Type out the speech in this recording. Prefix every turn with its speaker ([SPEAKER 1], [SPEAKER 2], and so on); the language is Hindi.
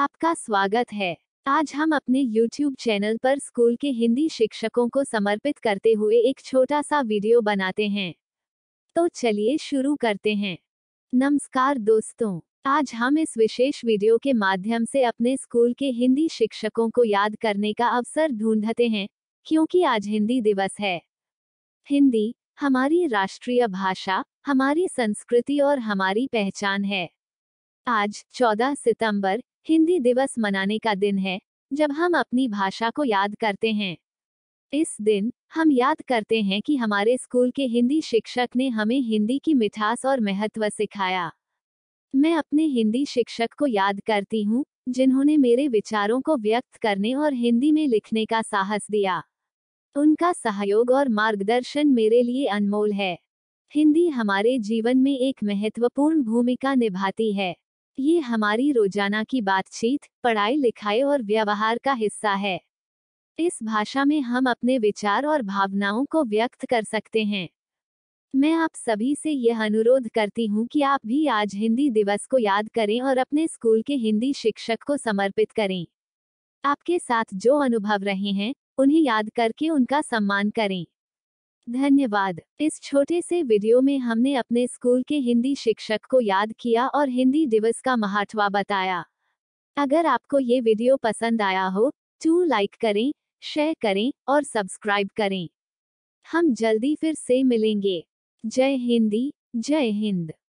[SPEAKER 1] आपका स्वागत है आज हम अपने YouTube चैनल पर स्कूल के हिंदी शिक्षकों को समर्पित करते हुए एक छोटा सा वीडियो बनाते हैं तो चलिए शुरू करते हैं नमस्कार दोस्तों आज हम इस विशेष वीडियो के माध्यम से अपने स्कूल के हिंदी शिक्षकों को याद करने का अवसर ढूंढते हैं क्योंकि आज हिंदी दिवस है हिंदी हमारी राष्ट्रीय भाषा हमारी संस्कृति और हमारी पहचान है आज 14 सितंबर हिंदी दिवस मनाने का दिन है जब हम अपनी भाषा को याद करते हैं इस दिन हम याद करते हैं कि हमारे स्कूल के हिंदी शिक्षक ने हमें हिंदी की मिठास और महत्व सिखाया मैं अपने हिंदी शिक्षक को याद करती हूँ जिन्होंने मेरे विचारों को व्यक्त करने और हिंदी में लिखने का साहस दिया उनका सहयोग और मार्गदर्शन मेरे लिए अनमोल है हिंदी हमारे जीवन में एक महत्वपूर्ण भूमिका निभाती है ये हमारी रोजाना की बातचीत पढ़ाई लिखाई और व्यवहार का हिस्सा है इस भाषा में हम अपने विचार और भावनाओं को व्यक्त कर सकते हैं मैं आप सभी से यह अनुरोध करती हूँ कि आप भी आज हिंदी दिवस को याद करें और अपने स्कूल के हिंदी शिक्षक को समर्पित करें आपके साथ जो अनुभव रहे हैं उन्हें याद करके उनका सम्मान करें धन्यवाद इस छोटे से वीडियो में हमने अपने स्कूल के हिंदी शिक्षक को याद किया और हिंदी दिवस का महात्वा बताया अगर आपको ये वीडियो पसंद आया हो टू लाइक करें शेयर करें और सब्सक्राइब करें हम जल्दी फिर से मिलेंगे जय हिंदी जय हिंद